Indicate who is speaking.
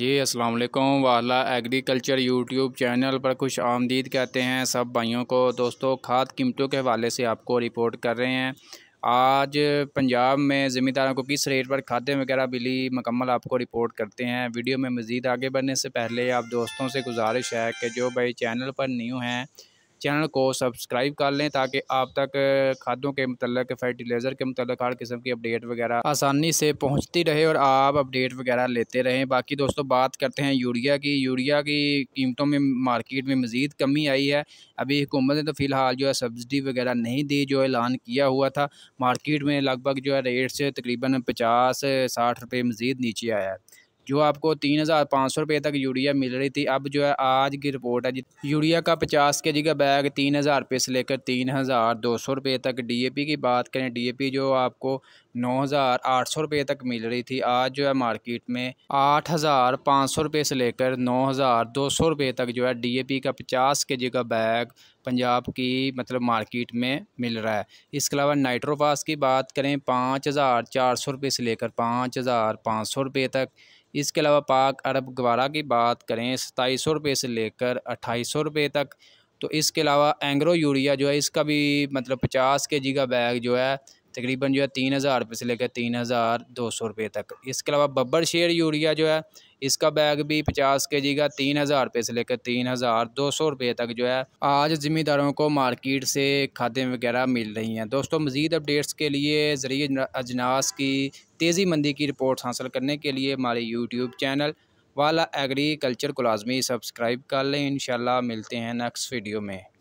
Speaker 1: जी अस्सलाम वालेकुम वाला एग्रीकल्चर यूट्यूब चैनल पर खुश आमदीद कहते हैं सब भाइयों को दोस्तों खाद कीमतों के हवाले से आपको रिपोर्ट कर रहे हैं आज पंजाब में ज़मींदारों को किस रेट पर खादें वगैरह मिली मकम्मल आपको रिपोर्ट करते हैं वीडियो में मज़ीद आगे बढ़ने से पहले आप दोस्तों से गुजारिश है कि जो भाई चैनल पर न्यू हैं चैनल को सब्सक्राइब कर लें ताकि आप तक खादों के मतलब फर्टिलाइज़र के मतलब हर किस्म की अपडेट वगैरह आसानी से पहुँचती रहे और आप अपडेट वगैरह लेते रहें बाकी दोस्तों बात करते हैं यूरिया की यूरिया की कीमतों में मार्केट में मज़ीद कमी आई है अभी हुकूमत ने तो फ़िलहाल जो है सब्सिडी वगैरह नहीं दी जो ऐलान किया हुआ था मार्केट में लगभग जो है रेट से तकरीबन पचास साठ रुपये मज़ीद नीचे आया है जो आपको तीन हज़ार पाँच सौ रुपये तक यूरिया मिल रही थी अब जो है आज की रिपोर्ट है यूरिया का पचास के जी का बैग तीन हज़ार रुपये से लेकर तीन हज़ार दो सौ रुपये तक डीएपी की बात करें डीएपी जो आपको नौ हज़ार आठ सौ रुपये तक मिल रही थी आज जो है मार्केट में आठ हज़ार पाँच सौ रुपये से लेकर नौ हज़ार दो सौ रुपये तक जो है पी का पचास के जी का बैग पंजाब की मतलब मार्केट में मिल रहा है इसके अलावा नाइट्रोफास की बात करें पाँच हज़ार चार सौ रुपये से लेकर पाँच हज़ार पाँच सौ रुपये तक इसके अलावा पाक अरब गवारा की बात करें सताईस सौ रुपये से लेकर अट्ठाईस सौ रुपये तक तो इसके अलावा एंग्रो यूरिया जो है इसका भी मतलब पचास के जी का बैग जो है तकरीबन जो है तीन हज़ार रुपये से लेकर तीन हज़ार दो सौ रुपये तक इसके अलावा बब्बर शेर यूरिया जो है इसका बैग भी पचास के जी का तीन हज़ार रुपये से लेकर तीन हज़ार दो सौ रुपये तक जो है आज ज़िम्मेदारों को मार्केट से खादें वगैरह मिल रही हैं दोस्तों मज़ीद अपडेट्स के लिए ज़रिए अजनास की तेज़ी मंदी की रिपोर्ट्स हासिल करने के लिए हमारे यूट्यूब चैनल वाला एग्रीकल्चर को लाजमी सब्सक्राइब कर लें इन मिलते हैं नेक्स्ट वीडियो में